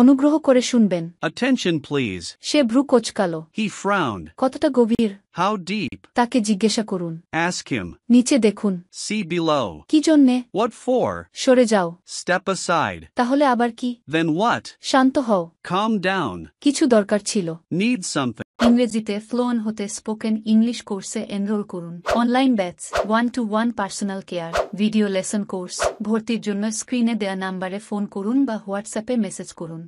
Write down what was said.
অনুগ্রহ করে শুনবেন অ্যাটেনশন প্লিজ সে ভ্রু কোচকাল হি ফ্রাউন্ড কতটা গভীর হাউ ডিপ তাকে জিজ্ঞাসা করুন আস্ক হিম নিচে দেখুন সি বিলো কি জন্য হোয়াট ফর সরে যাও স্টেপ অ্যাসাইড তাহলে আবার কি দেন হোয়াট শান্ত হও কাম ডাউন কিছু দরকার ছিল নিড সামথিং ইংরেজিতে ফ্লোন হতে স্পোকেন ইংলিশ কোর্সে এনরোল করুন online batch one to one personal care video lesson course ভর্তির জন্য স্ক্রিনে দেয়া নাম্বারে ফোন করুন বা হোয়াটসঅ্যাপে মেসেজ করুন